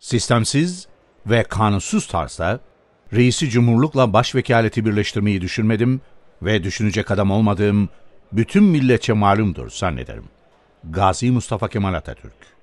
Sistemsiz ve kanunsuz tarzda reisi cumhurlukla başvekaleti birleştirmeyi düşünmedim ve düşünecek adam olmadığım bütün milletçe malumdur zannederim. Gazi Mustafa Kemal Atatürk